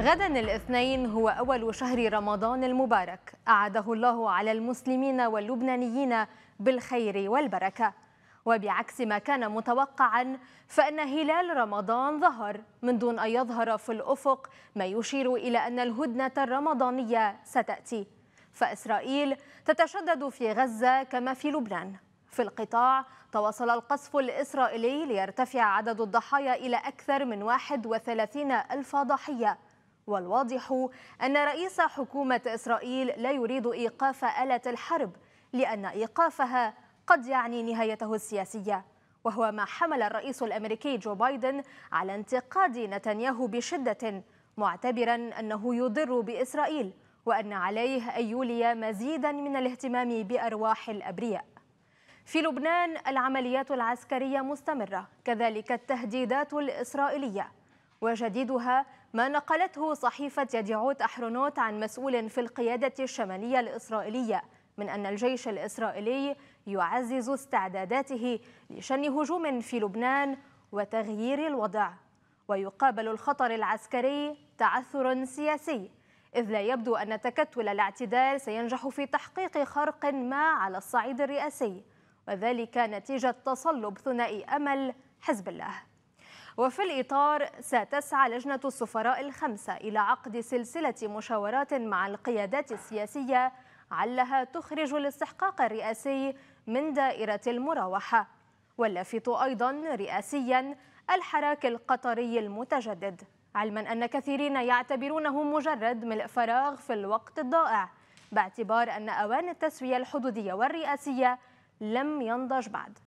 غدا الاثنين هو أول شهر رمضان المبارك أعاده الله على المسلمين واللبنانيين بالخير والبركة وبعكس ما كان متوقعا فإن هلال رمضان ظهر من دون أن يظهر في الأفق ما يشير إلى أن الهدنة الرمضانية ستأتي فإسرائيل تتشدد في غزة كما في لبنان في القطاع تواصل القصف الإسرائيلي ليرتفع عدد الضحايا إلى أكثر من 31 ألف ضحية والواضح أن رئيس حكومة إسرائيل لا يريد إيقاف آلة الحرب لأن إيقافها قد يعني نهايته السياسية وهو ما حمل الرئيس الأمريكي جو بايدن على انتقاد نتنياهو بشدة معتبرا أنه يضر بإسرائيل وأن عليه أن يولي مزيدا من الاهتمام بأرواح الأبرياء في لبنان العمليات العسكرية مستمرة كذلك التهديدات الإسرائيلية وجديدها ما نقلته صحيفة يديعوت أحرونوت عن مسؤول في القيادة الشمالية الإسرائيلية من أن الجيش الإسرائيلي يعزز استعداداته لشن هجوم في لبنان وتغيير الوضع ويقابل الخطر العسكري تعثر سياسي إذ لا يبدو أن تكتل الاعتدال سينجح في تحقيق خرق ما على الصعيد الرئاسي وذلك نتيجة تصلب ثنائي أمل حزب الله وفي الإطار ستسعى لجنة السفراء الخمسة إلى عقد سلسلة مشاورات مع القيادات السياسية علها تخرج الاستحقاق الرئاسي من دائرة المراوحة واللافت أيضا رئاسيا الحراك القطري المتجدد علما أن كثيرين يعتبرونه مجرد ملء فراغ في الوقت الضائع باعتبار أن أوان التسوية الحدودية والرئاسية لم ينضج بعد